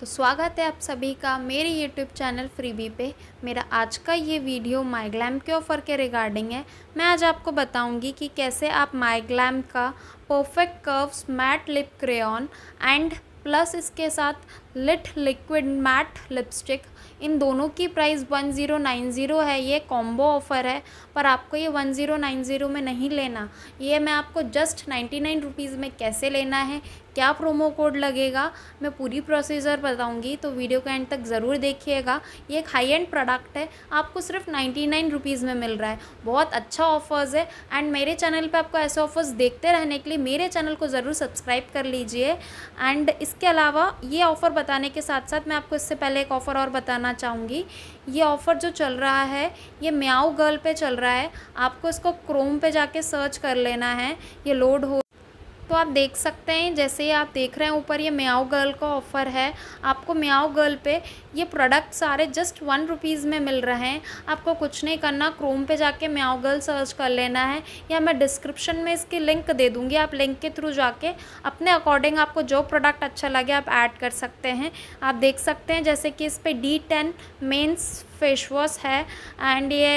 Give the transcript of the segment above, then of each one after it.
तो स्वागत है आप सभी का मेरे यूट्यूब चैनल फ्रीबी पे मेरा आज का ये वीडियो माइग्लैम के ऑफ़र के रिगार्डिंग है मैं आज आपको बताऊंगी कि कैसे आप माइग्लैम का perfect curves matte lip crayon and plus इसके साथ लिट लिक्विड मैट लिपस्टिक इन दोनों की प्राइस 1090 है ये कॉम्बो ऑफ़र है पर आपको ये 1090 में नहीं लेना ये मैं आपको जस्ट 99 रुपीस में कैसे लेना है क्या प्रोमो कोड लगेगा मैं पूरी प्रोसीजर बताऊँगी तो वीडियो को एंड तक ज़रूर देखिएगा ये एक हाई एंड प्रोडक्ट है आपको सिर्फ नाइन्टी नाइन रुपीज़ में मिल रहा है बहुत अच्छा ऑफर्स है एंड मेरे चैनल पे आपको ऐसे ऑफर्स देखते रहने के लिए मेरे चैनल को ज़रूर सब्सक्राइब कर लीजिए एंड इसके अलावा ये ऑफ़र बताने के साथ साथ मैं आपको इससे पहले एक ऑफ़र और बताना चाहूँगी ये ऑफ़र जो चल रहा है ये म्याओ गर्ल पर चल रहा है आपको इसको क्रोम पर जाके सर्च कर लेना है ये लोड हो तो आप देख सकते हैं जैसे ही आप देख रहे हैं ऊपर ये म्याओ गर्ल का ऑफ़र है आपको म्याओ गर्ल पे ये प्रोडक्ट सारे जस्ट वन रुपीज़ में मिल रहे हैं आपको कुछ नहीं करना क्रोम पे जाके म्याओ गर्ल सर्च कर लेना है या मैं डिस्क्रिप्शन में इसकी लिंक दे दूँगी आप लिंक के थ्रू जाके अपने अकॉर्डिंग आपको जो प्रोडक्ट अच्छा लगे आप ऐड कर सकते हैं आप देख सकते हैं जैसे कि इस पर D ten men's face wash है एंड ये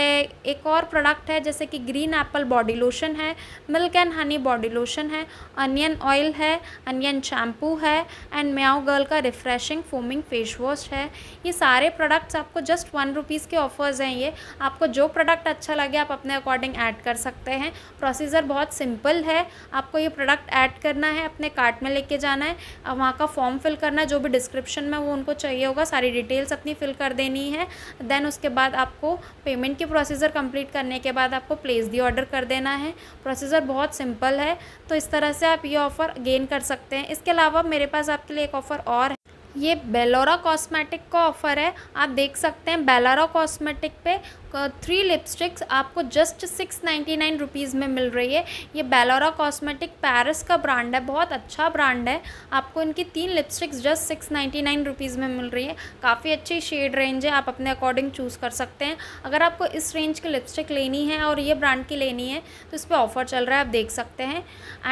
एक और प्रोडक्ट है जैसे कि ग्रीन एप्पल बॉडी लोशन है milk and honey body lotion है अनियन ऑयल है अनियन शैम्पू है एंड म्याओ गर्ल का रिफ्रेशिंग फोमिंग फेस वॉश है ये सारे प्रोडक्ट्स आपको जस्ट वन रुपीज़ के ऑफर्स हैं ये आपको जो प्रोडक्ट अच्छा लगे आप अपने अकॉर्डिंग ऐड कर सकते हैं प्रोसीजर बहुत सिंपल है आपको ये प्रोडक्ट ऐड करना है अपने कार्ट में लेके जाना है वहाँ का फॉर्म फिल करना है जो भी डिस्क्रिप्शन में वो उनको चाहिए होगा सारी डिटेल्स अपनी फिल कर देनी है देन उसके बाद आपको पेमेंट की प्रोसीजर कंप्लीट करने के बाद आपको प्लेस दी ऑर्डर कर देना है प्रोसीजर बहुत सिंपल है तो इस तरह से आप ये ऑफ़र गेन कर सकते हैं इसके अलावा मेरे पास आपके लिए एक ऑफ़र और है ये बेलोरा कॉस्मेटिक का ऑफ़र है आप देख सकते हैं बेलोरा कॉस्मेटिक पे थ्री लिपस्टिक्स आपको just six ninety nine rupees में मिल रही है ये बेलोरा कॉस्मेटिक पेरिस का ब्रांड है बहुत अच्छा ब्रांड है आपको इनकी तीन lipsticks just six ninety nine rupees में मिल रही है काफ़ी अच्छी शेड रेंज है आप अपने अकॉर्डिंग चूज़ कर सकते हैं अगर आपको इस रेंज की लिपस्टिक लेनी है और ये ब्रांड की लेनी है तो इस पर ऑफ़र चल रहा है आप देख सकते हैं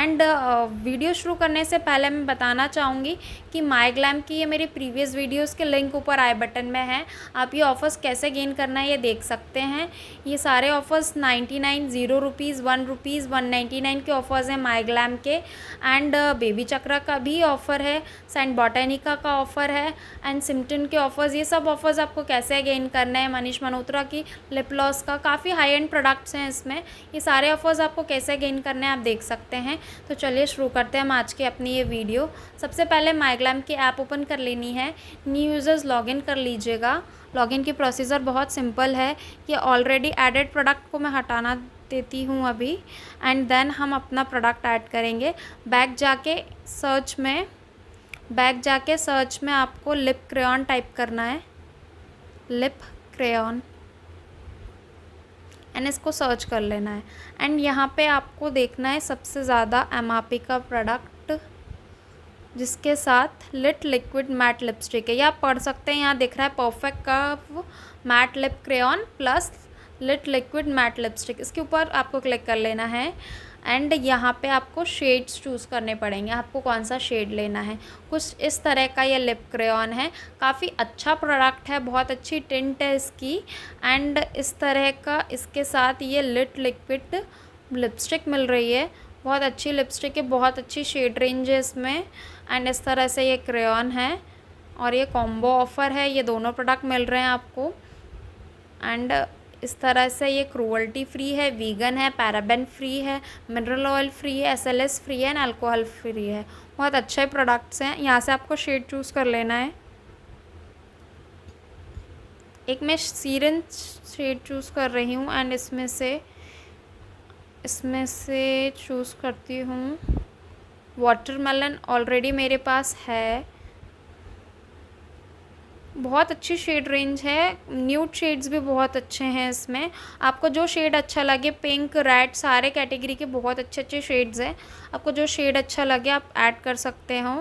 एंड वीडियो uh, शुरू करने से पहले मैं बताना चाहूँगी कि माई ग्लैम की ये मेरी प्रीवियस वीडियोज़ के लिंक ऊपर आई बटन में है आप ये ऑफ़र्स कैसे गेन करना है ये देख सकते सकते हैं ये सारे offers ninety nine zero rupees one rupees one ninety nine के ऑफ़र्स हैं माइग्लैम के एंड बेबी चक्रा का भी ऑफ़र है सेंट बॉटेनिका का ऑफ़र है एंड सिमटन के ऑफ़र्स ये सब ऑफ़र्स आपको कैसे गेन करना है मनीष मल्होत्रा की लिप लॉस का काफ़ी हाई एंड प्रोडक्ट्स हैं इसमें ये सारे ऑफ़र्स आपको कैसे गेन करना है आप देख सकते हैं तो चलिए शुरू करते हैं हम आज की अपनी ये वीडियो सबसे पहले माइग्लैम की ऐप ओपन कर लेनी है न्यू यूज़र्स लॉगिन कर लीजिएगा लॉगिन की प्रोसीजर बहुत सिंपल है कि ऑलरेडी एडेड प्रोडक्ट को मैं हटाना देती हूँ अभी एंड देन हम अपना प्रोडक्ट ऐड करेंगे बैक जाके सर्च में बैक जाके सर्च में आपको लिप क्रेन टाइप करना है लिप क्रेन एंड इसको सर्च कर लेना है एंड यहाँ पे आपको देखना है सबसे ज़्यादा एम का प्रोडक्ट जिसके साथ लिट लिक्विड मैट लिपस्टिक है ये आप पढ़ सकते हैं यहाँ दिख रहा है perfect cup matte lip crayon plus lit liquid matte lipstick इसके ऊपर आपको क्लिक कर लेना है एंड यहाँ पे आपको शेड्स चूज़ करने पड़ेंगे आपको कौन सा शेड लेना है कुछ इस तरह का ये लिप क्रेन है काफ़ी अच्छा प्रोडक्ट है बहुत अच्छी टिंट है इसकी एंड इस तरह का इसके साथ ये लिट लिक्विड लिपस्टिक मिल रही है बहुत अच्छी लिपस्टिक है बहुत अच्छी शेड रेंज है इसमें एंड इस तरह से ये क्रेन है और ये कॉम्बो ऑफ़र है ये दोनों प्रोडक्ट मिल रहे हैं आपको एंड इस तरह से ये क्रूअल्टी फ्री है वीगन है पैराबेन फ्री है मिनरल ऑयल फ्री है एसएलएस फ्री है एंड अल्कोहल फ्री है बहुत अच्छे प्रोडक्ट्स हैं यहाँ से आपको शेड चूज़ कर लेना है एक मैं सीरन शेड चूज़ कर रही हूँ एंड इसमें से इसमें से चूज़ करती हूँ वाटरमेलन ऑलरेडी मेरे पास है बहुत अच्छी शेड रेंज है न्यूट शेड्स भी बहुत अच्छे हैं इसमें आपको जो शेड अच्छा लगे पिंक रेड सारे कैटेगरी के बहुत अच्छे अच्छे शेड्स हैं आपको जो शेड अच्छा लगे आप ऐड कर सकते हो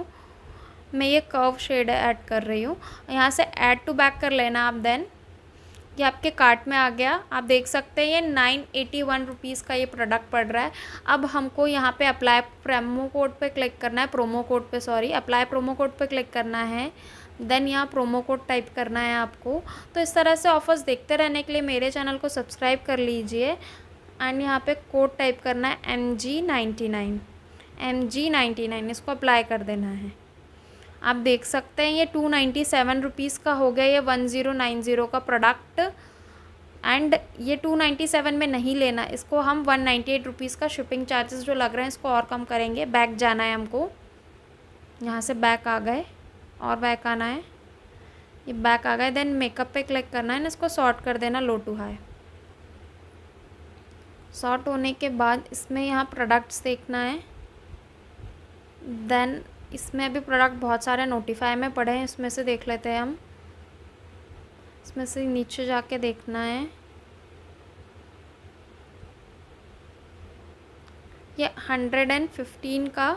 मैं ये कर्व शेड ऐड कर रही हूँ यहाँ से ऐड टू बैक कर लेना आप देन ये आपके कार्ट में आ गया आप देख सकते हैं ये नाइन एटी वन रुपीज़ का ये प्रोडक्ट पड़ रहा है अब हमको यहाँ पे अप्लाई प्रोमो कोड पे क्लिक करना है प्रोमो कोड पे सॉरी अप्लाई प्रोमो कोड पे क्लिक करना है देन यहाँ प्रोमो कोड टाइप करना है आपको तो इस तरह से ऑफर्स देखते रहने के लिए मेरे चैनल को सब्सक्राइब कर लीजिए एंड यहाँ पर कोड टाइप करना है M G ninety nine M G ninety nine इसको अप्लाई कर देना है आप देख सकते हैं ये टू नाइन्टी सेवन रुपीज़ का हो गया ये वन ज़ीरो नाइन ज़ीरो का प्रोडक्ट एंड ये टू नाइन्टी सेवन में नहीं लेना इसको हम वन नाइन्टी एट रुपीज़ का शिपिंग चार्जेस जो लग रहे हैं इसको और कम करेंगे बैक जाना है हमको यहाँ से बैक आ गए और बैक आना है ये बैक आ गए देन मेकअप पे क्लिक करना है ना इसको शॉर्ट कर देना लो टू हाई शॉर्ट होने के बाद इसमें यहाँ प्रोडक्ट्स देखना है देन इसमें भी प्रोडक्ट बहुत सारे नोटिफाई में पड़े हैं इसमें से देख लेते हैं हम इसमें से नीचे जाके देखना है ये हंड्रेड एंड फिफ्टीन का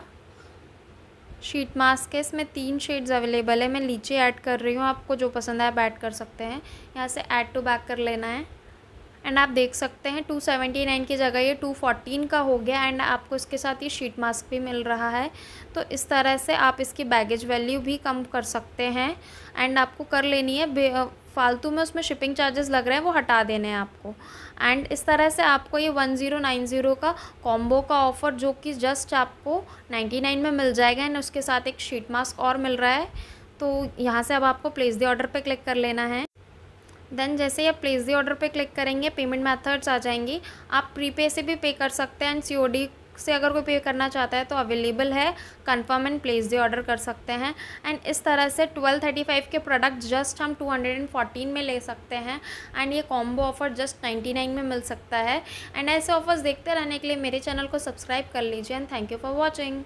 शीट मास्क है इसमें तीन शेड्स अवेलेबल है मैं नीचे ऐड कर रही हूँ आपको जो पसंद है आप ऐड कर सकते हैं यहाँ से ऐड टू बैक कर लेना है एंड आप देख सकते हैं 279 की जगह ये 214 का हो गया एंड आपको इसके साथ ये शीट मास्क भी मिल रहा है तो इस तरह से आप इसकी बैगेज वैल्यू भी कम कर सकते हैं एंड आपको कर लेनी है फालतू में उसमें शिपिंग चार्जेस लग रहे हैं वो हटा देने हैं आपको एंड इस तरह से आपको ये वन ज़ीरो नाइन ज़ीरो का कॉम्बो का ऑफ़र जो कि जस्ट आपको नाइन्टी नाइन में मिल जाएगा एंड उसके साथ एक शीट मास्क और मिल रहा है तो यहाँ से अब आपको प्लेस दे ऑर्डर पे क्लिक कर लेना है देन जैसे ही आप प्लेस दी ऑर्डर पे क्लिक करेंगे पेमेंट मेथड्स आ जाएंगी आप प्रीपे से भी पे कर सकते हैं एंड सी से अगर कोई पे करना चाहता है तो अवेलेबल है confirm and place the order कर सकते हैं एंड इस तरह से ट्वेल्व थर्टी फाइव के प्रोडक्ट जस्ट हम टू हंड्रेड एंड फोर्टीन में ले सकते हैं एंड ये combo offer just ninety nine में मिल सकता है एंड ऐसे ऑफर्स देखते रहने के लिए मेरे चैनल को सब्सक्राइब कर लीजिए and thank you for watching